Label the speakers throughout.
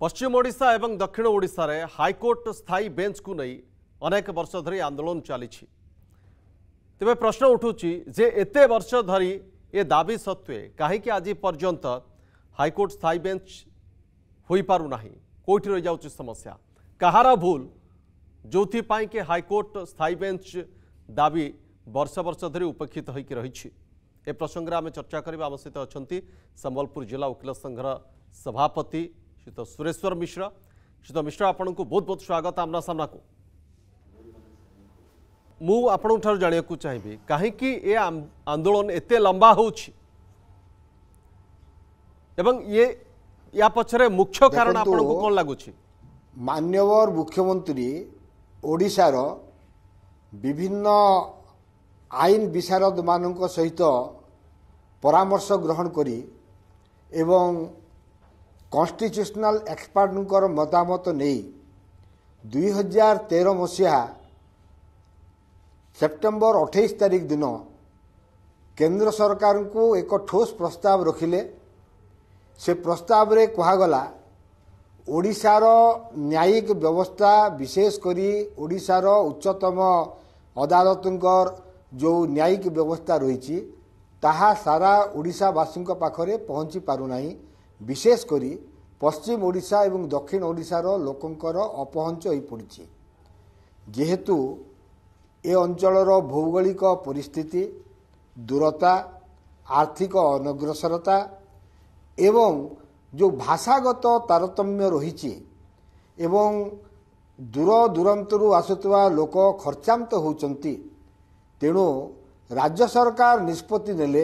Speaker 1: पश्चिम Voda एवं दक्षिण ओडार high court स्थायी बेंच को नहीं अनेक वर्ष धरी आंदोलन चली तेरे प्रश्न उठू जे एत वर्ष धरी ए दाबी सत्वे कहीं आज पर्यंत हाइकोर्ट स्थायी बेंच हो पारना कौटि रही जा समस्या कहार भूल जो कि हाईकोर्ट स्थायी बेंच दाबी बर्ष बर्ष धरी उपेक्षित हो रही ए प्रसंगे आम चर्चा करवा सहित अच्छा सम्बलपुर जिला वकिल संघर सभापति श्री तो सुरेश्वर मिश्र श्री तो मिश्र आपण को बहुत बहुत स्वागत आमना सामना को मु आपण जाना चाहिए कहीं ये आंदोलन एत लंबा हो ये या पचर मुख्य कारण आपण को कौन
Speaker 2: लगुच मान्यवर मुख्यमंत्री ଓଡ଼ିଶାର ବିଭିନ୍ନ ଆଇନ ବିଶାରଦମାନଙ୍କ ସହିତ ପରାମର୍ଶ ଗ୍ରହଣ କରି ଏବଂ କନଷ୍ଟିଚ୍ୟୁସନାଲ ଏକ୍ସପର୍ଟଙ୍କର ମତାମତ ନେଇ ଦୁଇହଜାର ତେର ମସିହା ସେପ୍ଟେମ୍ବର ଅଠେଇଶ ତାରିଖ ଦିନ କେନ୍ଦ୍ର ସରକାରଙ୍କୁ ଏକ ଠୋସ୍ ପ୍ରସ୍ତାବ ରଖିଲେ ସେ ପ୍ରସ୍ତାବରେ କୁହାଗଲା ଓଡ଼ିଶାର ନ୍ୟାୟିକ ବ୍ୟବସ୍ଥା ବିଶେଷ କରି ଓଡ଼ିଶାର ଉଚ୍ଚତମ ଅଦାଲତଙ୍କର ଯେଉଁ ନ୍ୟାୟିକ ବ୍ୟବସ୍ଥା ରହିଛି ତାହା ସାରା ଓଡ଼ିଶାବାସୀଙ୍କ ପାଖରେ ପହଞ୍ଚି ପାରୁନାହିଁ ବିଶେଷ କରି ପଶ୍ଚିମ ଓଡ଼ିଶା ଏବଂ ଦକ୍ଷିଣ ଓଡ଼ିଶାର ଲୋକଙ୍କର ଅପହଞ୍ଚ ହୋଇପଡ଼ିଛି ଯେହେତୁ ଏ ଅଞ୍ଚଳର ଭୌଗୋଳିକ ପରିସ୍ଥିତି ଦୂରତା ଆର୍ଥିକ ଅନଗ୍ରସରତା ଏବଂ ଯେଉଁ ଭାଷାଗତ ତାରତମ୍ୟ ରହିଛି ଏବଂ ଦୂର ଦୂରାନ୍ତରୁ ଆସୁଥିବା ଲୋକ ଖର୍ଚ୍ଚାନ୍ତ ହେଉଛନ୍ତି ତେଣୁ ରାଜ୍ୟ ସରକାର ନିଷ୍ପତ୍ତି ନେଲେ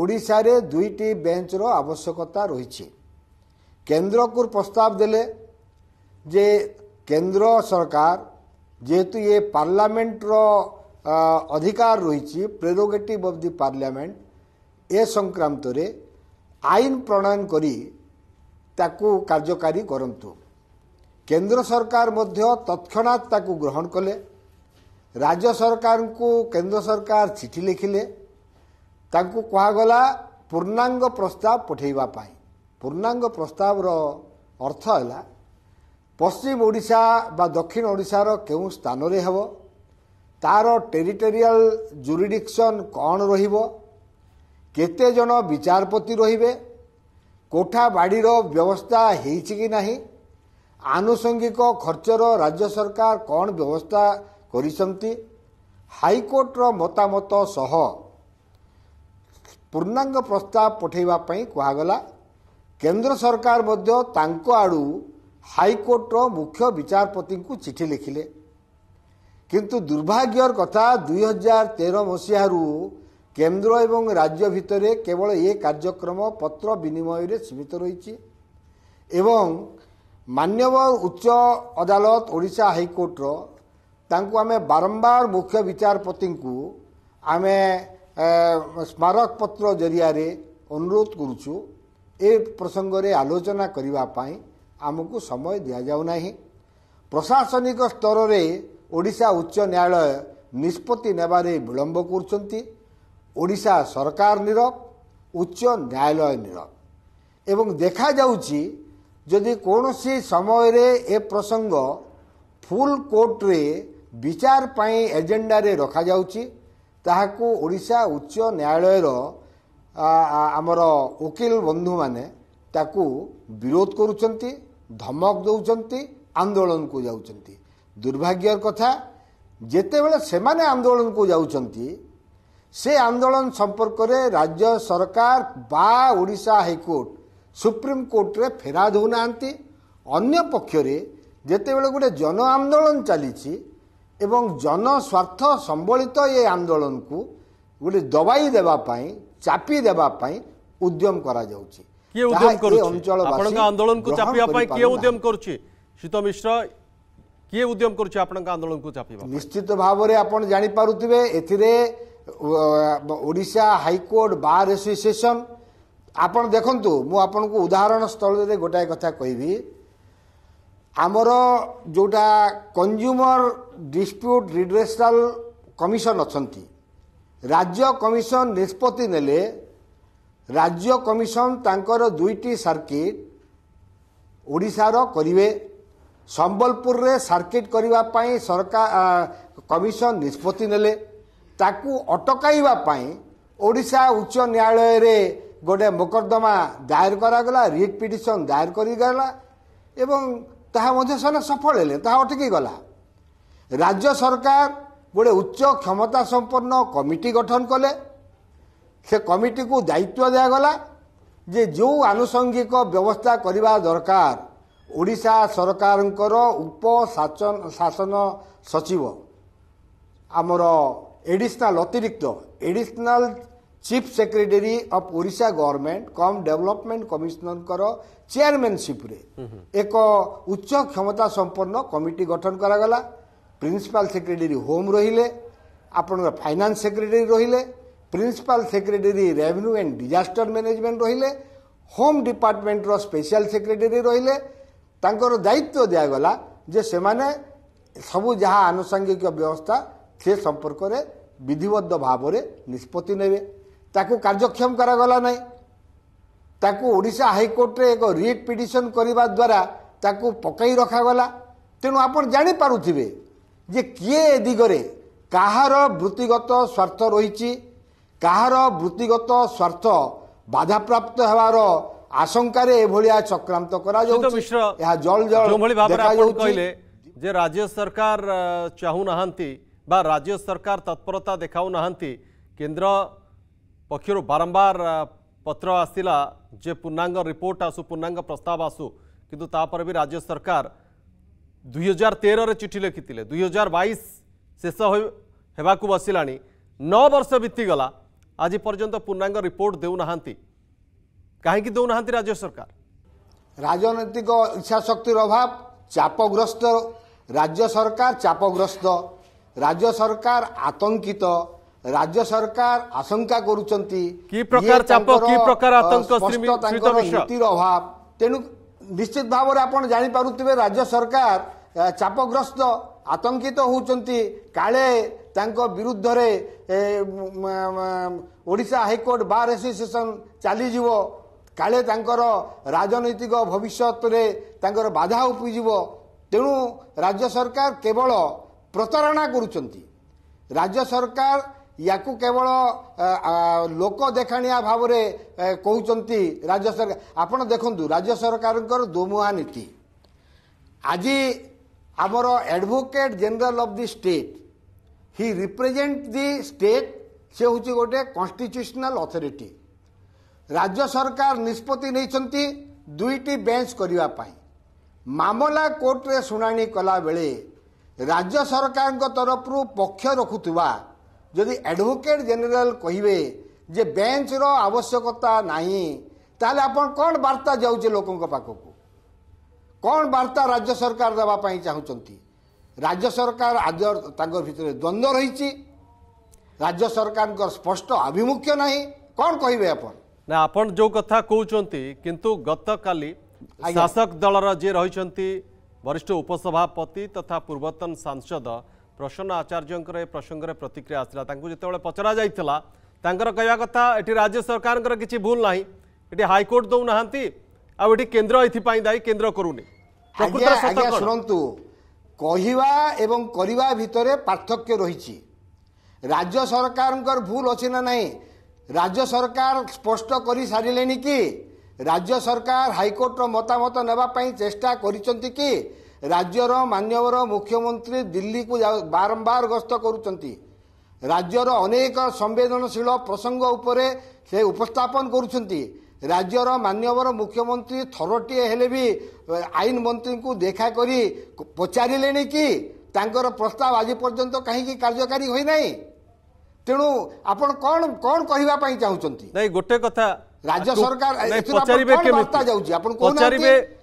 Speaker 2: ଓଡ଼ିଶାରେ ଦୁଇଟି ବେଞ୍ଚର ଆବଶ୍ୟକତା ରହିଛି କେନ୍ଦ୍ରକୁ ପ୍ରସ୍ତାବ ଦେଲେ ଯେ କେନ୍ଦ୍ର ସରକାର ଯେହେତୁ ଏ ପାର୍ଲାମେଣ୍ଟର ଅଧିକାର ରହିଛି ପ୍ରେରୋଗେଟିଭ୍ ଅଫ୍ ଦି ପାର୍ଲାମେଣ୍ଟ ଏ ସଂକ୍ରାନ୍ତରେ ଆଇନ ପ୍ରଣୟନ କରି ତାକୁ କାର୍ଯ୍ୟକାରୀ କରନ୍ତୁ କେନ୍ଦ୍ର ସରକାର ମଧ୍ୟ ତତ୍କ୍ଷଣାତ୍ ତାକୁ ଗ୍ରହଣ କଲେ ରାଜ୍ୟ ସରକାରଙ୍କୁ କେନ୍ଦ୍ର ସରକାର ଚିଠି ଲେଖିଲେ ତାଙ୍କୁ କୁହାଗଲା ପୂର୍ଣ୍ଣାଙ୍ଗ ପ୍ରସ୍ତାବ ପଠାଇବା ପାଇଁ ପୂର୍ଣ୍ଣାଙ୍ଗ ପ୍ରସ୍ତାବର ଅର୍ଥ ହେଲା ପଶ୍ଚିମ ଓଡ଼ିଶା ବା ଦକ୍ଷିଣ ଓଡ଼ିଶାର କେଉଁ ସ୍ଥାନରେ ହେବ ତା'ର ଟେରିଟୋରିଆଲ ଜୁରିଡିକ୍ସନ୍ କ'ଣ ରହିବ କେତେଜଣ ବିଚାରପତି ରହିବେ କୋଠା ବାଡ଼ିର ବ୍ୟବସ୍ଥା ହେଇଛି କି ନାହିଁ ଆନୁଷଙ୍ଗିକ ଖର୍ଚ୍ଚର ରାଜ୍ୟ ସରକାର କ'ଣ ବ୍ୟବସ୍ଥା କରିଛନ୍ତି ହାଇକୋର୍ଟର ମତାମତ ସହ ପୂର୍ଣ୍ଣାଙ୍ଗ ପ୍ରସ୍ତାବ ପଠାଇବା ପାଇଁ କୁହାଗଲା କେନ୍ଦ୍ର ସରକାର ମଧ୍ୟ ତାଙ୍କ ଆଡ଼ୁ ହାଇକୋର୍ଟର ମୁଖ୍ୟ ବିଚାରପତିଙ୍କୁ ଚିଠି ଲେଖିଲେ କିନ୍ତୁ ଦୁର୍ଭାଗ୍ୟର କଥା ଦୁଇହଜାର ତେର ମସିହାରୁ କେନ୍ଦ୍ର ଏବଂ ରାଜ୍ୟ ଭିତରେ କେବଳ ଏ କାର୍ଯ୍ୟକ୍ରମ ପତ୍ର ବିନିମୟରେ ସୀମିତ ରହିଛି ଏବଂ ମାନ୍ୟବର ଉଚ୍ଚ ଅଦାଲତ ଓଡ଼ିଶା ହାଇକୋର୍ଟର ତାଙ୍କୁ ଆମେ ବାରମ୍ବାର ମୁଖ୍ୟ ବିଚାରପତିଙ୍କୁ ଆମେ ସ୍ମାରକପତ୍ର ଜରିଆରେ ଅନୁରୋଧ କରୁଛୁ ଏ ପ୍ରସଙ୍ଗରେ ଆଲୋଚନା କରିବା ପାଇଁ ଆମକୁ ସମୟ ଦିଆଯାଉନାହିଁ ପ୍ରଶାସନିକ ସ୍ତରରେ ଓଡ଼ିଶା ଉଚ୍ଚ ନ୍ୟାୟାଳୟ ନିଷ୍ପତ୍ତି ନେବାରେ ବିଳମ୍ବ କରୁଛନ୍ତି ଓଡ଼ିଶା ସରକାର ନିରବ ଉଚ୍ଚ ନ୍ୟାୟାଳୟ ନିରବ ଏବଂ ଦେଖାଯାଉଛି ଯଦି କୌଣସି ସମୟରେ ଏ ପ୍ରସଙ୍ଗ ଫୁଲ୍ କୋର୍ଟରେ ବିଚାର ପାଇଁ ଏଜେଣ୍ଡାରେ ରଖାଯାଉଛି ତାହାକୁ ଓଡ଼ିଶା ଉଚ୍ଚ ନ୍ୟାୟାଳୟର ଆମର ଓକିଲ ବନ୍ଧୁମାନେ ତାକୁ ବିରୋଧ କରୁଛନ୍ତି ଧମକ ଦେଉଛନ୍ତି ଆନ୍ଦୋଳନକୁ ଯାଉଛନ୍ତି ଦୁର୍ଭାଗ୍ୟର କଥା ଯେତେବେଳେ ସେମାନେ ଆନ୍ଦୋଳନକୁ ଯାଉଛନ୍ତି ସେ ଆନ୍ଦୋଳନ ସମ୍ପର୍କରେ ରାଜ୍ୟ ସରକାର ବା ଓଡ଼ିଶା ହାଇକୋର୍ଟ ସୁପ୍ରିମକୋର୍ଟରେ ଫେରାଦ ହେଉନାହାନ୍ତି ଅନ୍ୟପକ୍ଷରେ ଯେତେବେଳେ ଗୋଟେ ଜନ ଆନ୍ଦୋଳନ ଚାଲିଛି ଏବଂ ଜନସ୍ୱାର୍ଥ ସମ୍ବଳିତ ଏ ଆନ୍ଦୋଳନକୁ ଗୋଟେ ଦବାଇ ଦେବା ପାଇଁ ଚାପି ଦେବା ପାଇଁ ଉଦ୍ୟମ କରାଯାଉଛି କିଏ ଉଦ୍ୟମ କରୁଛି ଆପଣଙ୍କ ଆନ୍ଦୋଳନକୁ ଚାପିବା ପାଇଁ କିଏ ଉଦ୍ୟମ
Speaker 1: କରୁଛି ଶୀତ ମିଶ୍ର କିଏ ଉଦ୍ୟମ କରୁଛି ଆପଣଙ୍କ ଆନ୍ଦୋଳନକୁ ଚାପିବା
Speaker 2: ନିଶ୍ଚିତ ଭାବରେ ଆପଣ ଜାଣିପାରୁଥିବେ ଏଥିରେ ଓଡ଼ିଶା ହାଇକୋର୍ଟ ବାର୍ ଆସୋସିଏସନ୍ ଆପଣ ଦେଖନ୍ତୁ ମୁଁ ଆପଣଙ୍କୁ ଉଦାହରଣ ସ୍ଥଳରେ ଗୋଟାଏ କଥା କହିବି ଆମର ଯେଉଁଟା କଞ୍ଜୁମର ଡିସ୍ପ୍ୟୁଟ୍ ରିଡ୍ରେସନାଲ କମିଶନ ଅଛନ୍ତି ରାଜ୍ୟ କମିଶନ ନିଷ୍ପତ୍ତି ନେଲେ ରାଜ୍ୟ କମିଶନ ତାଙ୍କର ଦୁଇଟି ସର୍କିଟ ଓଡ଼ିଶାର କରିବେ ସମ୍ବଲପୁରରେ ସର୍କିଟ କରିବା ପାଇଁ ସରକାର କମିଶନ ନିଷ୍ପତ୍ତି ନେଲେ ତାକୁ ଅଟକାଇବା ପାଇଁ ଓଡ଼ିଶା ଉଚ୍ଚ ନ୍ୟାୟାଳୟରେ ଗୋଟିଏ ମୋକଦ୍ଦମା ଦାୟର କରାଗଲା ରିଟ୍ ପିଟିସନ୍ ଦାୟର କରିଗଲା ଏବଂ ତାହା ମଧ୍ୟ ସେମାନେ ସଫଳ ହେଲେ ତାହା ଅଟକି ଗଲା ରାଜ୍ୟ ସରକାର ଗୋଟିଏ ଉଚ୍ଚ କ୍ଷମତା ସମ୍ପନ୍ନ କମିଟି ଗଠନ କଲେ ସେ କମିଟିକୁ ଦାୟିତ୍ୱ ଦିଆଗଲା ଯେ ଯେଉଁ ଆନୁଷଙ୍ଗିକ ବ୍ୟବସ୍ଥା କରିବା ଦରକାର ଓଡ଼ିଶା ସରକାରଙ୍କର ଉପ ଶାସନ ସଚିବ ଆମର ଏଡ଼ିସନାଲ୍ ଅତିରିକ୍ତ additional chief secretary of Odisha government cum development କମିଶନରଙ୍କର ଚେୟାରମ୍ୟାନସିପ୍ରେ ଏକ ଉଚ୍ଚ କ୍ଷମତା ସମ୍ପନ୍ନ କମିଟି ଗଠନ କରାଗଲା ପ୍ରିନ୍ସିପାଲ ସେକ୍ରେଟାରୀ ହୋମ୍ ରହିଲେ ଆପଣଙ୍କର ଫାଇନାନ୍ସ ସେକ୍ରେଟାରୀ ରହିଲେ principal secretary revenue and disaster management ରହିଲେ ହୋମ୍ ଡିପାର୍ଟମେଣ୍ଟର ସ୍ପେଶିଆଲ ସେକ୍ରେଟାରୀ ରହିଲେ ତାଙ୍କର ଦାୟିତ୍ୱ ଦିଆଗଲା ଯେ ସେମାନେ ସବୁ ଯାହା ଆନୁଷାଙ୍ଗିକ ବ୍ୟବସ୍ଥା ସେ ସମ୍ପର୍କରେ ବିଧିବଦ୍ଧ ଭାବରେ ନିଷ୍ପତ୍ତି ନେବେ ତାକୁ କାର୍ଯ୍ୟକ୍ଷମ କରାଗଲା ନାହିଁ ତାକୁ ଓଡ଼ିଶା ହାଇକୋର୍ଟରେ ଏକ ରିଟ୍ ପିଟିସନ୍ କରିବା ଦ୍ୱାରା ତାକୁ ପକାଇ ରଖାଗଲା ତେଣୁ ଆପଣ ଜାଣିପାରୁଥିବେ ଯେ କିଏ ଏ ଦିଗରେ କାହାର ବୃତ୍ତିଗତ ସ୍ୱାର୍ଥ ରହିଛି କାହାର ବୃତ୍ତିଗତ ସ୍ୱାର୍ଥ ବାଧାପ୍ରାପ୍ତ ହେବାର ଆଶଙ୍କାରେ ଏଭଳିଆ ଚକ୍ରାନ୍ତ କରାଯାଉଛି ଏହା ଜଳ ଜଳ କହିଲେ
Speaker 1: ଯେ ରାଜ୍ୟ ସରକାର ଚାହୁଁନାହାନ୍ତି ବା ରାଜ୍ୟ ସରକାର ତତ୍ପରତା ଦେଖାଉନାହାନ୍ତି କେନ୍ଦ୍ର ପକ୍ଷରୁ ବାରମ୍ବାର ପତ୍ର ଆସିଲା ଯେ ପୂର୍ଣ୍ଣାଙ୍ଗ ରିପୋର୍ଟ ଆସୁ ପୂର୍ଣ୍ଣାଙ୍ଗ ପ୍ରସ୍ତାବ ଆସୁ କିନ୍ତୁ ତାପରେ ବି ରାଜ୍ୟ ସରକାର ଦୁଇ ହଜାର ତେରରେ ଚିଠି ଲେଖିଥିଲେ ଦୁଇ ହଜାର ବାଇଶ ଶେଷ ହେବାକୁ ବସିଲାଣି ନଅ ବର୍ଷ ବିତିଗଲା ଆଜି ପର୍ଯ୍ୟନ୍ତ ପୂର୍ଣ୍ଣାଙ୍ଗ ରିପୋର୍ଟ ଦେଉନାହାନ୍ତି କାହିଁକି ଦେଉନାହାନ୍ତି ରାଜ୍ୟ ସରକାର ରାଜନୈତିକ ଇଚ୍ଛାଶକ୍ତିର ଅଭାବ ଚାପଗ୍ରସ୍ତ ରାଜ୍ୟ ସରକାର
Speaker 2: ଚାପଗ୍ରସ୍ତ ରାଜ୍ୟ ସରକାର ଆତଙ୍କିତ রাজ্য সরকার আশঙ্কা করছেন
Speaker 1: কি প্রকার চাপ কি প্রকার আতঙ্ক নীতির
Speaker 2: অভাব তেণু নিশ্চিত ভাবে আপনার জাঁপারে রাজ্য সরকার চাপগ্রস্ত আতঙ্কিত হচ্ছেন কালে ତାଙ୍କ ବିରୁଦ୍ଧରେ ଓଡ଼ିଶା ହାଇକୋର୍ଟ ବାର୍ ଆସୋସିଏସନ୍ ଚାଲିଯିବ କାଳେ ତାଙ୍କର ରାଜନୈତିକ ଭବିଷ୍ୟତରେ ତାଙ୍କର ବାଧା ଉପୁଜିବ ତେଣୁ ରାଜ୍ୟ ସରକାର କେବଳ ପ୍ରତାରଣା କରୁଛନ୍ତି ରାଜ୍ୟ ସରକାର ୟାକୁ କେବଳ ଲୋକ ଦେଖାଣିଆ ଭାବରେ କହୁଛନ୍ତି ରାଜ୍ୟ ସରକାର ଆପଣ ଦେଖନ୍ତୁ ରାଜ୍ୟ ସରକାରଙ୍କର ଦୋମୁହାଁ ନୀତି ଆଜି ଆମର advocate general of the state he represent the state ସେ ହେଉଛି ଗୋଟେ କନଷ୍ଟିଚ୍ୟୁସନାଲ୍ ଅଥରିଟି ରାଜ୍ୟ ସରକାର ନିଷ୍ପତ୍ତି ନେଇଛନ୍ତି ଦୁଇଟି ବେଞ୍ଚ କରିବା ପାଇଁ ମାମଲା କୋର୍ଟରେ ଶୁଣାଣି କଲାବେଳେ ରାଜ୍ୟ ସରକାରଙ୍କ ତରଫରୁ ପକ୍ଷ ରଖୁଥିବା ଯଦି ଆଡ଼ଭୋକେଟ୍ ଜେନେରାଲ୍ କହିବେ ଯେ ବେଞ୍ଚର ଆବଶ୍ୟକତା ନାହିଁ ତାହେଲେ ଆପଣ କ'ଣ ବାର୍ତ୍ତା ଯାଉଛେ ଲୋକଙ୍କ ପାଖକୁ କ'ଣ ବାର୍ତ୍ତା ରାଜ୍ୟ ସରକାର ଦେବା ପାଇଁ ଚାହୁଁଛନ୍ତି ରାଜ୍ୟ ସରକାର ଆଦ୍ୟ ତାଙ୍କ ଭିତରେ ଦ୍ୱନ୍ଦ୍ୱ ରହିଛି ରାଜ୍ୟ ସରକାରଙ୍କର ସ୍ପଷ୍ଟ ଆଭିମୁଖ୍ୟ ନାହିଁ କ'ଣ କହିବେ ଆପଣ
Speaker 1: ନା ଆପଣ ଯେଉଁ କଥା କହୁଛନ୍ତି କିନ୍ତୁ ଗତକାଲି ଶାସକ ଦଳର ଯିଏ ରହିଛନ୍ତି ବରିଷ୍ଠ ଉପସଭାପତି ତଥା ପୂର୍ବତନ ସାଂସଦ ପ୍ରସନ୍ନ ଆଚାର୍ଯ୍ୟଙ୍କର ଏ ପ୍ରସଙ୍ଗରେ ପ୍ରତିକ୍ରିୟା ଆସିଲା ତାଙ୍କୁ ଯେତେବେଳେ ପଚରାଯାଇଥିଲା ତାଙ୍କର କହିବା କଥା ଏଠି ରାଜ୍ୟ ସରକାରଙ୍କର କିଛି ଭୁଲ ନାହିଁ ଏଠି ହାଇକୋର୍ଟ ଦେଉନାହାନ୍ତି ଆଉ ଏଠି କେନ୍ଦ୍ର ଏଥିପାଇଁ ଦାୟୀ କେନ୍ଦ୍ର କରୁନି ଶୁଣନ୍ତୁ
Speaker 2: କହିବା ଏବଂ କରିବା ଭିତରେ ପାର୍ଥକ୍ୟ ରହିଛି ରାଜ୍ୟ ସରକାରଙ୍କର ଭୁଲ ଅଛି ନା ନାହିଁ ରାଜ୍ୟ ସରକାର ସ୍ପଷ୍ଟ କରିସାରିଲେଣି କି ରାଜ୍ୟ ସରକାର ହାଇକୋର୍ଟର ମତାମତ ନେବା ପାଇଁ ଚେଷ୍ଟା କରିଛନ୍ତି କି ରାଜ୍ୟର ମାନ୍ୟବର ମୁଖ୍ୟମନ୍ତ୍ରୀ ଦିଲ୍ଲୀକୁ ବାରମ୍ବାର ଗସ୍ତ କରୁଛନ୍ତି ରାଜ୍ୟର ଅନେକ ସମ୍ବେଦନଶୀଳ ପ୍ରସଙ୍ଗ ଉପରେ ସେ ଉପସ୍ଥାପନ କରୁଛନ୍ତି ରାଜ୍ୟର ମାନ୍ୟବର ମୁଖ୍ୟମନ୍ତ୍ରୀ ଥରଟିଏ ହେଲେ ବି ଆଇନ ମନ୍ତ୍ରୀଙ୍କୁ ଦେଖା କରି ପଚାରିଲେଣି କି ତାଙ୍କର ପ୍ରସ୍ତାବ ଆଜି ପର୍ଯ୍ୟନ୍ତ କାହିଁକି କାର୍ଯ୍ୟକାରୀ ହୋଇନାହିଁ ତେଣୁ ଆପଣ କ'ଣ କ'ଣ
Speaker 1: କହିବା ପାଇଁ ଚାହୁଁଛନ୍ତି ନାଇଁ ଗୋଟେ କଥା ରାଜ୍ୟ ସରକାର
Speaker 2: ଯାଉଛି ଆପଣ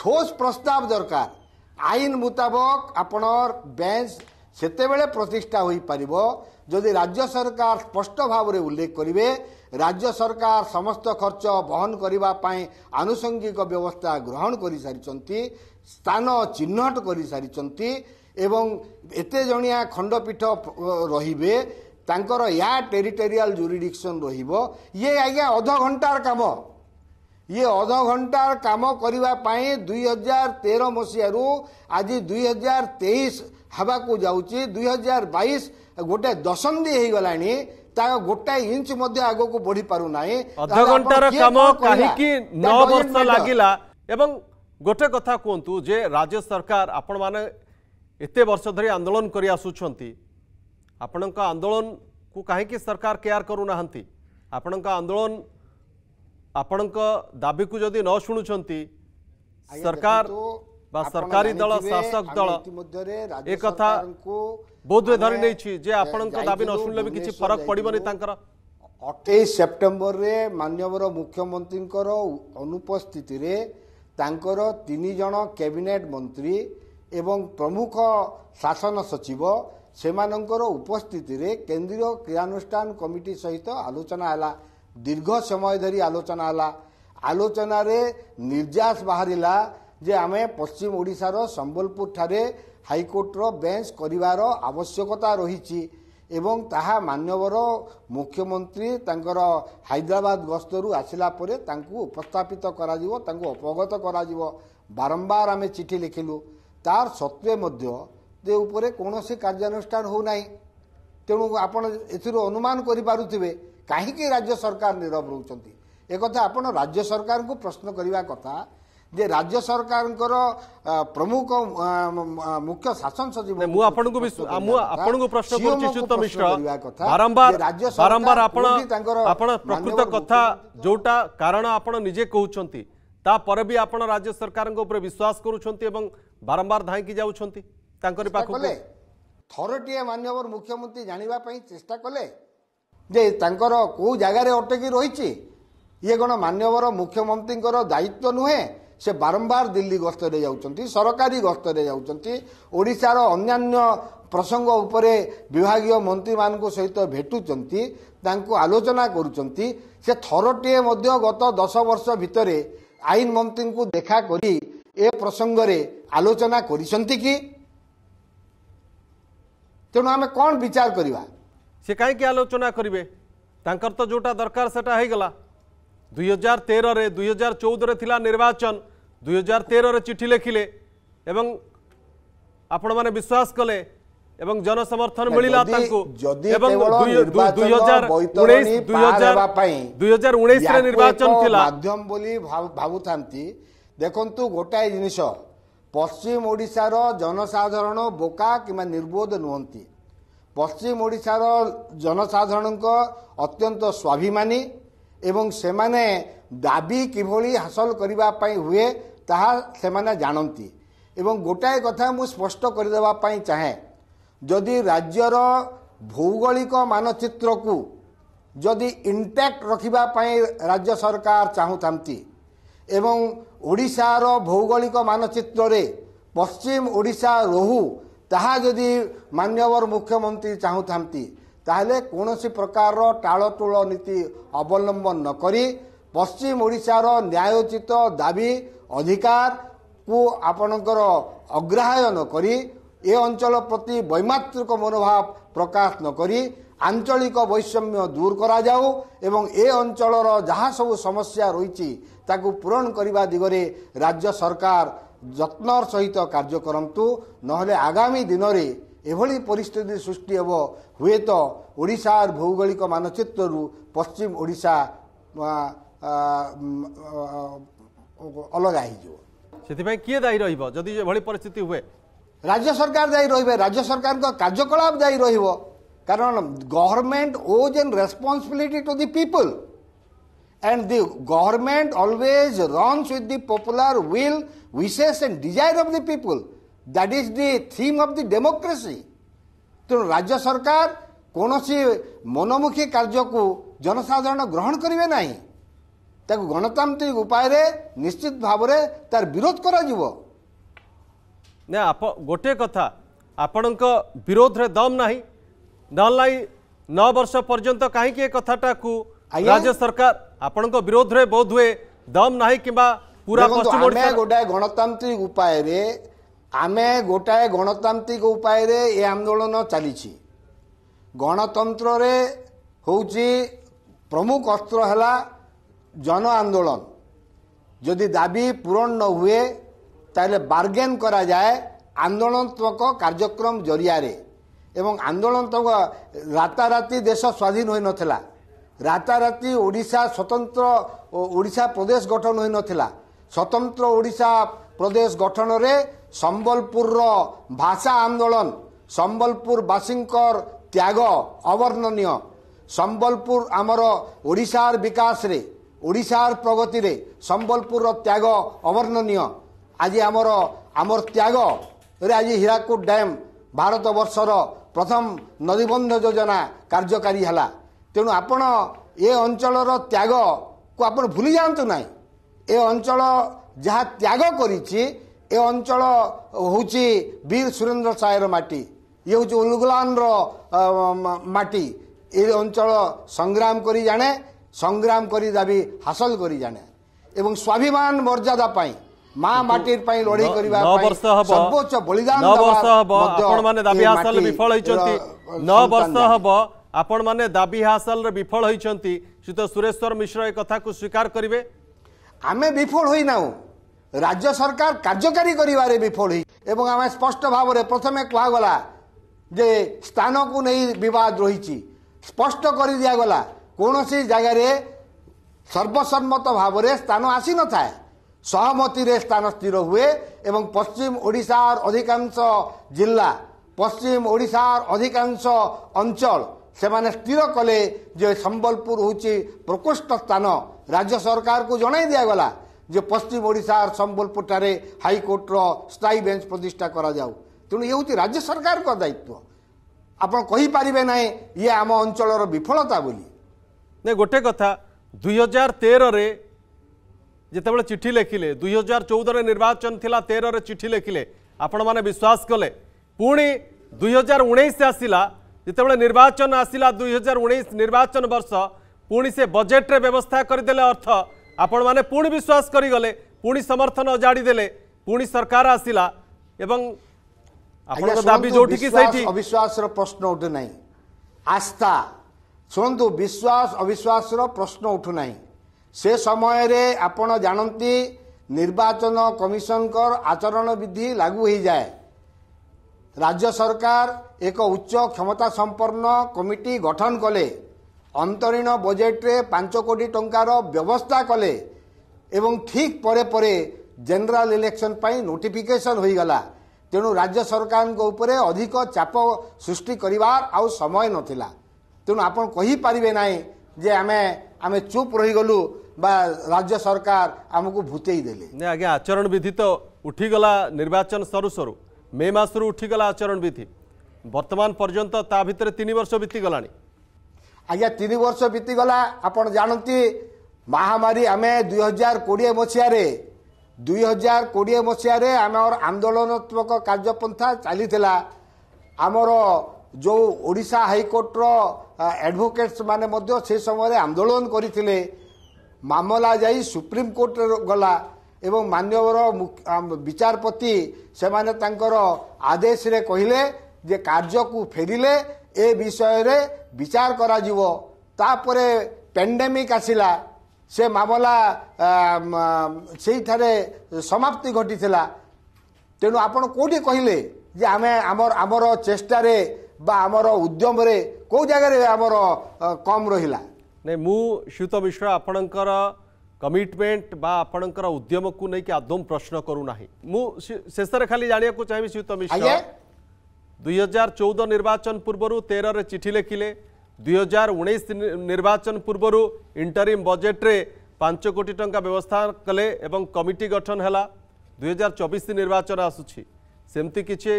Speaker 2: ଠୋସ୍ ପ୍ରସ୍ତାବ ଦରକାର ଆଇନ ମୁତାବକ ଆପଣ ବେଞ୍ଚ ସେତେବେଳେ ପ୍ରତିଷ୍ଠା ହୋଇପାରିବ ଯଦି ରାଜ୍ୟ ସରକାର ସ୍ପଷ୍ଟ ଭାବରେ ଉଲ୍ଲେଖ କରିବେ ରାଜ୍ୟ ସରକାର ସମସ୍ତ ଖର୍ଚ୍ଚ ବହନ କରିବା ପାଇଁ ଆନୁଷଙ୍ଗିକ ବ୍ୟବସ୍ଥା ଗ୍ରହଣ କରିସାରିଛନ୍ତି ସ୍ଥାନ ଚିହ୍ନଟ କରିସାରିଛନ୍ତି ଏବଂ ଏତେ ଜଣିଆ ଖଣ୍ଡପୀଠ ରହିବେ ତାଙ୍କର ୟା ଟେରିଟୋରିଆଲ୍ ଜୁରିଡିକ୍ସନ୍ ରହିବ ଇଏ ଆଜ୍ଞା ଅଧଘଣ୍ଟାର କାମ ଇଏ ଅଧଘଣ୍ଟା କାମ କରିବା ପାଇଁ ଦୁଇ ହଜାର ତେର ମସିହାରୁ ଆଜି ଦୁଇ ହଜାର ତେଇଶ ହେବାକୁ ଯାଉଛି ଦୁଇ ହଜାର ବାଇଶ ଗୋଟେ ଦଶନ୍ଧି ହେଇଗଲାଣି ତାର ଗୋଟାଏ ଇଞ୍ଚ ମଧ୍ୟ ଆଗକୁ ବଢି ପାରୁନାହିଁ ଅଧଘଣ୍ଟାର କାମ କାହିଁକି ନଅ ବର୍ଷ ଲାଗିଲା
Speaker 1: ଏବଂ ଗୋଟେ କଥା କୁହନ୍ତୁ ଯେ ରାଜ୍ୟ ସରକାର ଆପଣମାନେ ଏତେ ବର୍ଷ ଧରି ଆନ୍ଦୋଳନ କରି ଆସୁଛନ୍ତି ଆପଣଙ୍କ ଆନ୍ଦୋଳନକୁ କାହିଁକି ସରକାର କେୟାର କରୁନାହାନ୍ତି ଆପଣଙ୍କ ଆନ୍ଦୋଳନ ଆପଣଙ୍କ ଦାବିକୁ ଯଦି ନ ଶୁଣୁଛନ୍ତି ସରକାର ବା ସରକାରୀ ଦଳ ଶାସକ ଦଳ
Speaker 2: ଏ କଥା ବହୁତ ଧରି ନେଇଛି ଯେ ଆପଣଙ୍କ ଦାବି ନ ଶୁଣିଲେ ବି କିଛି ଫରକ ପଡ଼ିବନି ତାଙ୍କର ଅଠେଇଶ ସେପ୍ଟେମ୍ବରରେ ମାନ୍ୟବର ମୁଖ୍ୟମନ୍ତ୍ରୀଙ୍କର ଅନୁପସ୍ଥିତିରେ ତାଙ୍କର ତିନି ଜଣ କ୍ୟାବିନେଟ୍ ମନ୍ତ୍ରୀ ଏବଂ ପ୍ରମୁଖ ଶାସନ ସଚିବ ସେମାନଙ୍କର ଉପସ୍ଥିତିରେ କେନ୍ଦ୍ରୀୟ କ୍ରିୟାନୁଷ୍ଠାନ କମିଟି ସହିତ ଆଲୋଚନା ହେଲା ଦୀର୍ଘ ସମୟ ଧରି ଆଲୋଚନା ହେଲା ଆଲୋଚନାରେ ନିର୍ଯାସ ବାହାରିଲା ଯେ ଆମେ ପଶ୍ଚିମ ଓଡ଼ିଶାର ସମ୍ବଲପୁରଠାରେ ହାଇକୋର୍ଟର ବେଞ୍ଚ କରିବାର ଆବଶ୍ୟକତା ରହିଛି ଏବଂ ତାହା ମାନ୍ୟବର ମୁଖ୍ୟମନ୍ତ୍ରୀ ତାଙ୍କର ହାଇଦ୍ରାବାଦ ଗସ୍ତରୁ ଆସିଲା ପରେ ତାଙ୍କୁ ଉପସ୍ଥାପିତ କରାଯିବ ତାଙ୍କୁ ଅବଗତ କରାଯିବ ବାରମ୍ବାର ଆମେ ଚିଠି ଲେଖିଲୁ ତାର ସତ୍ତ୍ୱେ ମଧ୍ୟ ଯେ ଉପରେ କୌଣସି କାର୍ଯ୍ୟାନୁଷ୍ଠାନ ହେଉନାହିଁ ତେଣୁ ଆପଣ ଏଥିରୁ ଅନୁମାନ କରିପାରୁଥିବେ କାହିଁକି ରାଜ୍ୟ ସରକାର ନିରବ ରହୁଛନ୍ତି ଏକଥା ଆପଣ ରାଜ୍ୟ ସରକାରଙ୍କୁ ପ୍ରଶ୍ନ କରିବା କଥା ଯେ ରାଜ୍ୟ ସରକାରଙ୍କର ପ୍ରମୁଖ ମୁଖ୍ୟ ଶାସନ ସଚିବ ମୁଁ ଆପଣଙ୍କୁ ମୁଁ ଆପଣଙ୍କୁ ପ୍ରଶ୍ନ କରୁଛି ସୁତ ମିଶ୍ର ବାରମ୍ବାର ବାରମ୍ବାର ଆପଣ
Speaker 1: ଆପଣ ପ୍ରକୃତ କଥା ଯୋଉଟା କାରଣ ଆପଣ ନିଜେ କହୁଛନ୍ତି ତାପରେ ବି ଆପଣ ରାଜ୍ୟ ସରକାରଙ୍କ ଉପରେ ବିଶ୍ୱାସ କରୁଛନ୍ତି ଏବଂ ବାରମ୍ବାର ଧାଇଁକି ଯାଉଛନ୍ତି ତାଙ୍କରି ପାଖକୁ
Speaker 2: ଥରଟିଏ ମାନ୍ୟବର ମୁଖ୍ୟମନ୍ତ୍ରୀ ଜାଣିବା ପାଇଁ ଚେଷ୍ଟା କଲେ ଯେ ତାଙ୍କର କେଉଁ ଜାଗାରେ ଅଟକି ରହିଛି ଇଏ କ'ଣ ମାନ୍ୟବର ମୁଖ୍ୟମନ୍ତ୍ରୀଙ୍କର ଦାୟିତ୍ୱ ନୁହେଁ ସେ ବାରମ୍ବାର ଦିଲ୍ଲୀ ଗସ୍ତରେ ଯାଉଛନ୍ତି ସରକାରୀ ଗସ୍ତରେ ଯାଉଛନ୍ତି ଓଡ଼ିଶାର ଅନ୍ୟାନ୍ୟ ପ୍ରସଙ୍ଗ ଉପରେ ବିଭାଗୀୟ ମନ୍ତ୍ରୀମାନଙ୍କ ସହିତ ଭେଟୁଛନ୍ତି ତାଙ୍କୁ ଆଲୋଚନା କରୁଛନ୍ତି ସେ ଥରଟିଏ ମଧ୍ୟ ଗତ ଦଶ ବର୍ଷ ଭିତରେ ଆଇନ ମନ୍ତ୍ରୀଙ୍କୁ ଦେଖା କରି ଏ ପ୍ରସଙ୍ଗରେ ଆଲୋଚନା କରିଛନ୍ତି କି
Speaker 1: ତେଣୁ ଆମେ କ'ଣ ବିଚାର କରିବା সে কী আলোচনা করবে তাঁকর তো যেটা দরকার সেটা হয়ে গলা দুই হাজার তেরে দুই হাজার চৌদরে লা নির্বাচন দুই হাজার তেরে চিঠি লেখিলে এবং আপন মানে বিশ্বাস কলে এবং জনসমর্থন মিলিলা তাঁকু এবং 2019 2019 রে নির্বাচন থিলা
Speaker 2: মাধ্যম বলি ভাবুথান্তি দেখন্তু গোটাই জিনিস পশ্চিম ওড়িশার জনসাধারণ বোকা কিংবা নির্বোধ নুহতি ପଶ୍ଚିମ ଓଡ଼ିଶାର ଜନସାଧାରଣଙ୍କ ଅତ୍ୟନ୍ତ ସ୍ୱାଭିମାନୀ ଏବଂ ସେମାନେ ଦାବି କିଭଳି ହାସଲ କରିବା ପାଇଁ ହୁଏ ତାହା ସେମାନେ ଜାଣନ୍ତି ଏବଂ ଗୋଟାଏ କଥା ମୁଁ ସ୍ପଷ୍ଟ କରିଦେବା ପାଇଁ ଚାହେଁ ଯଦି ରାଜ୍ୟର ଭୌଗୋଳିକ ମାନଚିତ୍ରକୁ ଯଦି ଇଣ୍ଟାକ୍ଟ ରଖିବା ପାଇଁ ରାଜ୍ୟ ସରକାର ଚାହୁଁଥାନ୍ତି ଏବଂ ଓଡ଼ିଶାର ଭୌଗୋଳିକ ମାନଚିତ୍ରରେ ପଶ୍ଚିମ ଓଡ଼ିଶା ରହୁ ତାହା ଯଦି ମାନ୍ୟବର ମୁଖ୍ୟମନ୍ତ୍ରୀ ଚାହୁଁଥାନ୍ତି ତାହେଲେ କୌଣସି ପ୍ରକାରର ଟାଳଟୁଳ ନୀତି ଅବଲମ୍ବନ ନକରି ପଶ୍ଚିମ ଓଡ଼ିଶାର ନ୍ୟାୟୋଚିତ ଦାବି ଅଧିକାରକୁ ଆପଣଙ୍କର ଅଗ୍ରାହ୍ୟ ନ କରି ଏ ଅଞ୍ଚଳ ପ୍ରତି ବୈମାତୃକ ମନୋଭାବ ପ୍ରକାଶ ନ କରି ଆଞ୍ଚଳିକ ବୈଷମ୍ୟ ଦୂର କରାଯାଉ ଏବଂ ଏ ଅଞ୍ଚଳର ଯାହା ସବୁ ସମସ୍ୟା ରହିଛି ତାକୁ ପୂରଣ କରିବା ଦିଗରେ ରାଜ୍ୟ ସରକାର ଯତ୍ନର ସହିତ କାର୍ଯ୍ୟ କରନ୍ତୁ ନହେଲେ ଆଗାମୀ ଦିନରେ ଏଭଳି ପରିସ୍ଥିତି ସୃଷ୍ଟି ହେବ ହୁଏତ ଓଡ଼ିଶାର ଭୌଗୋଳିକ ମାନଚିତ୍ରରୁ ପଶ୍ଚିମ ଓଡ଼ିଶା ଅଲଗା ହେଇଯିବ
Speaker 1: ସେଥିପାଇଁ କିଏ ଦାୟୀ ରହିବ ଯଦି ଏଭଳି ପରିସ୍ଥିତି ହୁଏ
Speaker 2: ରାଜ୍ୟ ସରକାର ଦାୟୀ ରହିବେ ରାଜ୍ୟ ସରକାରଙ୍କ କାର୍ଯ୍ୟକଳାପ ଦାୟୀ ରହିବ କାରଣ government owes an responsibility to the people and the government always runs with the popular will, wishes, and desire of the people. That is the theme of the democracy. ତେଣୁ ରାଜ୍ୟ ସରକାର କୌଣସି ମନମୁଖୀ କାର୍ଯ୍ୟକୁ ଜନସାଧାରଣ ଗ୍ରହଣ କରିବେ ନାହିଁ ତାକୁ ଗଣତାନ୍ତ୍ରିକ ଉପାୟରେ ନିଶ୍ଚିତ ଭାବରେ ତାର
Speaker 1: ବିରୋଧ କରାଯିବ ନା ଗୋଟିଏ କଥା ଆପଣଙ୍କ ବିରୋଧରେ ଦମ୍ ନାହିଁ ନହେଲେ ନଅ ବର୍ଷ ପର୍ଯ୍ୟନ୍ତ କାହିଁକି ଏ କଥାଟାକୁ ରାଜ୍ୟ ସରକାର ଆପଣଙ୍କ ବିରୋଧରେ ବୋଧ ହୁଏ ଦମ୍ ନାହିଁ କିମ୍ବା ପୁରା
Speaker 2: ଗୋଟାଏ ଗଣତାନ୍ତ୍ରିକ ଉପାୟରେ ଆମେ ଗୋଟାଏ ଗଣତାନ୍ତ୍ରିକ ଉପାୟରେ ଏ ଆନ୍ଦୋଳନ ଚାଲିଛି ଗଣତନ୍ତ୍ରରେ ହେଉଛି ପ୍ରମୁଖ ଅସ୍ତ୍ର ହେଲା ଜନ ଆନ୍ଦୋଳନ ଯଦି ଦାବି ପୂରଣ ନ ହୁଏ ତାହେଲେ ବାର୍ଗେନ୍ କରାଯାଏ ଆନ୍ଦୋଳନାତ୍ମକ କାର୍ଯ୍ୟକ୍ରମ ଜରିଆରେ ଏବଂ ଆନ୍ଦୋଳନାତ୍ମକ ରାତାରାତି ଦେଶ ସ୍ୱାଧୀନ ହୋଇନଥିଲା ରାତାରାତି ଓଡ଼ିଶା ସ୍ୱତନ୍ତ୍ର ଓଡ଼ିଶା ପ୍ରଦେଶ ଗଠନ ହୋଇନଥିଲା ସ୍ୱତନ୍ତ୍ର ଓଡ଼ିଶା ପ୍ରଦେଶ ଗଠନରେ ସମ୍ବଲପୁରର ଭାଷା ଆନ୍ଦୋଳନ ସମ୍ବଲପୁରବାସୀଙ୍କର ତ୍ୟାଗ ଅବର୍ଣ୍ଣନୀୟ ସମ୍ବଲପୁର ଆମର ଓଡ଼ିଶାର ବିକାଶରେ ଓଡ଼ିଶାର ପ୍ରଗତିରେ ସମ୍ବଲପୁରର ତ୍ୟାଗ ଅବର୍ଣ୍ଣନୀୟ ଆଜି ଆମର ଆମର ତ୍ୟାଗରେ ଆଜି ହୀରାକୁଦ ଡ୍ୟାମ୍ ଭାରତବର୍ଷର ପ୍ରଥମ ନଦୀବନ୍ଧ ଯୋଜନା କାର୍ଯ୍ୟକାରୀ ହେଲା ତେଣୁ ଆପଣ ଏ ଅଞ୍ଚଳର ତ୍ୟାଗକୁ ଆପଣ ଭୁଲି ଯାଆନ୍ତୁ ନାହିଁ ଏ ଅଞ୍ଚଳ ଯାହା ତ୍ୟାଗ କରିଛି ଏ ଅଞ୍ଚଳ ହେଉଛି ବୀର ସୁରେନ୍ଦ୍ର ସାଏର ମାଟି ଇଏ ହେଉଛି ଉଲଗୁଲାନର ମାଟି ଏ ଅଞ୍ଚଳ ସଂଗ୍ରାମ କରି ଜାଣେ ସଂଗ୍ରାମ କରି ଦାବି ହାସଲ କରି ଜାଣେ ଏବଂ ସ୍ୱାଭିମାନ ମର୍ଯ୍ୟାଦା ପାଇଁ ମା ମାଟି ପାଇଁ ଲଢେଇ କରିବା ସର୍ବୋଚ୍ଚ ବଳିଦାନ ଦାବି ହାସଲ ବିଫଳ ହେଇଛନ୍ତି ନଅ ବର୍ଷ ହେବ
Speaker 1: ଆପଣମାନେ ଦାବି ହାସଲରେ ବିଫଳ ହୋଇଛନ୍ତି ଶ୍ରୀତ ସୁରେଶ୍ୱର ମିଶ୍ର ଏ କଥାକୁ ସ୍ୱୀକାର କରିବେ ଆମେ ବିଫଳ ହୋଇନାହୁଁ ରାଜ୍ୟ
Speaker 2: ସରକାର କାର୍ଯ୍ୟକାରୀ କରିବାରେ ବିଫଳ ହୋଇ ଏବଂ ଆମେ ସ୍ପଷ୍ଟ ଭାବରେ ପ୍ରଥମେ କୁହାଗଲା ଯେ ସ୍ଥାନକୁ ନେଇ ବିବାଦ ରହିଛି ସ୍ପଷ୍ଟ କରି ଦିଆଗଲା କୌଣସି ଜାଗାରେ ସର୍ବସମ୍ମତ ଭାବରେ ସ୍ଥାନ ଆସିନଥାଏ ସହମତିରେ ସ୍ଥାନ ସ୍ଥିର ହୁଏ ଏବଂ ପଶ୍ଚିମ ଓଡ଼ିଶାର ଅଧିକାଂଶ ଜିଲ୍ଲା ପଶ୍ଚିମ ଓଡ଼ିଶାର ଅଧିକାଂଶ ଅଞ୍ଚଳ ସେମାନେ ସ୍ଥିର କଲେ ଯେ ସମ୍ବଲପୁର ହେଉଛି ପ୍ରକୋଷ୍ଠ ସ୍ଥାନ ରାଜ୍ୟ ସରକାରକୁ ଜଣାଇ ଦିଆଗଲା ଯେ ପଶ୍ଚିମ ଓଡ଼ିଶା ସମ୍ବଲପୁରଠାରେ ହାଇକୋର୍ଟର ସ୍ଥାୟୀ ବେଞ୍ଚ ପ୍ରତିଷ୍ଠା କରାଯାଉ ତେଣୁ ଇଏ ହେଉଛି ରାଜ୍ୟ ସରକାରଙ୍କ ଦାୟିତ୍ୱ ଆପଣ କହିପାରିବେ ନାହିଁ ଇଏ ଆମ ଅଞ୍ଚଳର ବିଫଳତା ବୋଲି
Speaker 1: ନାଇଁ ଗୋଟେ କଥା ଦୁଇ ହଜାର ତେରରେ ଯେତେବେଳେ ଚିଠି ଲେଖିଲେ ଦୁଇ ହଜାର ଚଉଦରେ ନିର୍ବାଚନ ଥିଲା ତେରରେ ଚିଠି ଲେଖିଲେ ଆପଣମାନେ ବିଶ୍ୱାସ କଲେ ପୁଣି ଦୁଇ ହଜାର ଉଣେଇଶ ଆସିଲା ଯେତେବେଳେ ନିର୍ବାଚନ ଆସିଲା ଦୁଇ ହଜାର ଉଣେଇଶ ନିର୍ବାଚନ ବର୍ଷ ପୁଣି ସେ ବଜେଟ୍ରେ ବ୍ୟବସ୍ଥା କରିଦେଲେ ଅର୍ଥ ଆପଣମାନେ ପୁଣି ବିଶ୍ୱାସ କରିଗଲେ ପୁଣି ସମର୍ଥନ ଜାଡ଼ିଦେଲେ ପୁଣି ସରକାର ଆସିଲା ଏବଂ ଆପଣଙ୍କ ଦାବି ଯୋଉଠିକି ସେଇଠି
Speaker 2: ଅବିଶ୍ୱାସର ପ୍ରଶ୍ନ ଉଠୁ ନାହିଁ ଆସ୍ଥା ଶୁଣନ୍ତୁ ବିଶ୍ୱାସ ଅବିଶ୍ୱାସର ପ୍ରଶ୍ନ ଉଠୁ ନାହିଁ ସେ ସମୟରେ ଆପଣ ଜାଣନ୍ତି ନିର୍ବାଚନ କମିଶନଙ୍କର ଆଚରଣ ବିଧି ଲାଗୁ ହେଇଯାଏ ରାଜ୍ୟ ସରକାର ଏକ ଉଚ୍ଚ କ୍ଷମତା ସମ୍ପନ୍ନ କମିଟି ଗଠନ କଲେ ଅନ୍ତରୀଣ ବଜେଟ୍ରେ ପାଞ୍ଚ କୋଟି ଟଙ୍କାର ବ୍ୟବସ୍ଥା କଲେ ଏବଂ ଠିକ୍ ପରେ ପରେ ଜେନେରାଲ ଇଲେକ୍ସନ୍ ପାଇଁ ନୋଟିଫିକେସନ୍ ହୋଇଗଲା ତେଣୁ ରାଜ୍ୟ ସରକାରଙ୍କ ଉପରେ ଅଧିକ ଚାପ ସୃଷ୍ଟି କରିବାର ଆଉ ସମୟ ନଥିଲା ତେଣୁ ଆପଣ କହିପାରିବେ ନାହିଁ ଯେ ଆମେ ଆମେ ଚୁପ୍ ରହିଗଲୁ ବା ରାଜ୍ୟ ସରକାର ଆମକୁ ଭୁତେଇ ଦେଲେ
Speaker 1: ଆଜ୍ଞା ଆଚରଣ ବିଧି ତ ଉଠିଗଲା ନିର୍ବାଚନ ସରୁ ସରୁ ମେ ମାସରୁ ଉଠିଗଲା ଆଚରଣ ବିଧି বর্তমান পর্যন্ত তা ভিতরে তিন বর্ষ বিতি গলা
Speaker 2: আজ্ঞা তিন বর্ষ বিতি গলা আপনার জাঁতি মহামারী আমি দুই হাজার কোড়ি মশিয়ার দুই হাজার কোড়ি মশিয়ার আমার আন্দোলনাত্মক কার্যপন্থা চালি আমার যে ওড়শা হাইকোর্টর আডভোকেটস মানে সে সময় আন্দোলন করে মামলা যাই সুপ্রিম কোর্টে গলা এবং মাননীয় বিচারপতি সে তাঙ্কর আদেশে কহিলে ଯେ କାର୍ଯ୍ୟକୁ ଫେରିଲେ ଏ ବିଷୟରେ ବିଚାର କରାଯିବ ତାପରେ ପେଣ୍ଡେମିକ୍ ଆସିଲା ସେ ମାମଲା ସେଇଠାରେ ସମାପ୍ତି ଘଟିଥିଲା ତେଣୁ ଆପଣ କେଉଁଠି କହିଲେ ଯେ ଆମେ ଆମର ଆମର ଚେଷ୍ଟାରେ ବା ଆମର ଉଦ୍ୟମରେ କେଉଁ ଜାଗାରେ ଆମର କମ୍ ରହିଲା
Speaker 1: ନାଇଁ ମୁଁ ସୁତ ମିଶ୍ର ଆପଣଙ୍କର କମିଟମେଣ୍ଟ ବା ଆପଣଙ୍କର ଉଦ୍ୟମକୁ ନେଇକି ଆଦୌ ପ୍ରଶ୍ନ କରୁନାହିଁ ମୁଁ ଶେଷରେ ଖାଲି ଜାଣିବାକୁ ଚାହିଁବି ସୁତ ମିଶ୍ର দুই হাজার চৌদ নির্বাচন পূর্বর তেরের চিঠি লেখিলে দুই হাজার উনিশ নির্বাচন পূর্বর ইন্টরিম বজেট্রে পাঁচ কোটি টঙ্কা ব্যবস্থা কলে এবং কমিটি গঠন হেলা দুই হাজার চবিশ নির্বাচন আসুছি সেমতি কিছু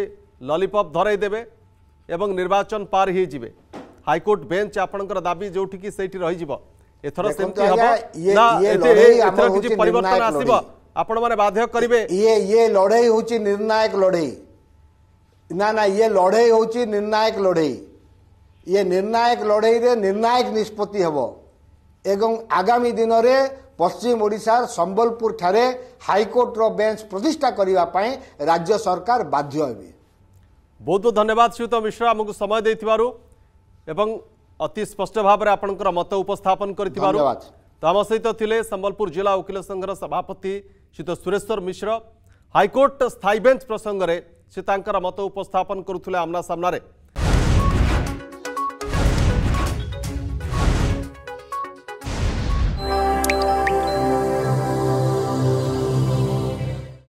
Speaker 1: ললিপপ ধরাই দেবে এবং নির্বাচন পার হয়ে যাবে হাইকোর্ট বেঞ্চ আপনার দাবি যেটিকি সেইটি রহিযিব এথর সেমতি হব না এথর কিছু পরিবর্তন আসিব আপনার বাধ্য করবে
Speaker 2: ইয়ে ইয়ে লড়াই হচ্ছে নির্ণায়ক লড়াই ନା ନା ଇଏ ଲଢ଼େଇ ହେଉଛି ନିର୍ଣ୍ଣାୟକ ଲଢ଼େଇ ଇଏ ନିର୍ଣ୍ଣାୟକ ଲଢ଼େଇରେ ନିର୍ଣ୍ଣାୟକ ନିଷ୍ପତ୍ତି ହେବ ଏବଂ ଆଗାମୀ ଦିନରେ ପଶ୍ଚିମ ଓଡ଼ିଶାର ସମ୍ବଲପୁରଠାରେ ହାଇକୋର୍ଟର ବେଞ୍ଚ ପ୍ରତିଷ୍ଠା କରିବା ପାଇଁ ରାଜ୍ୟ ସରକାର ବାଧ୍ୟ ହେବେ
Speaker 1: ବହୁତ ବହୁତ ଧନ୍ୟବାଦ ଶ୍ରୀତ ମିଶ୍ର ଆମକୁ ସମୟ ଦେଇଥିବାରୁ ଏବଂ ଅତି ସ୍ପଷ୍ଟ ଭାବରେ ଆପଣଙ୍କର ମତ ଉପସ୍ଥାପନ କରିଥିବାରୁ ତ ଆମ ସହିତ ଥିଲେ ସମ୍ବଲପୁର ଜିଲ୍ଲା ଓକିଲ ସଂଘର ସଭାପତି ଶ୍ରୀତ ସୁରେଶ୍ୱର ମିଶ୍ର ହାଇକୋର୍ଟ ସ୍ଥାୟୀ ବେଞ୍ଚ ପ୍ରସଙ୍ଗରେ ସେ ତାଙ୍କର ମତ ଉପସ୍ଥାପନ କରୁଥିଲେ ଆମ୍ନା ସାମ୍ନାରେ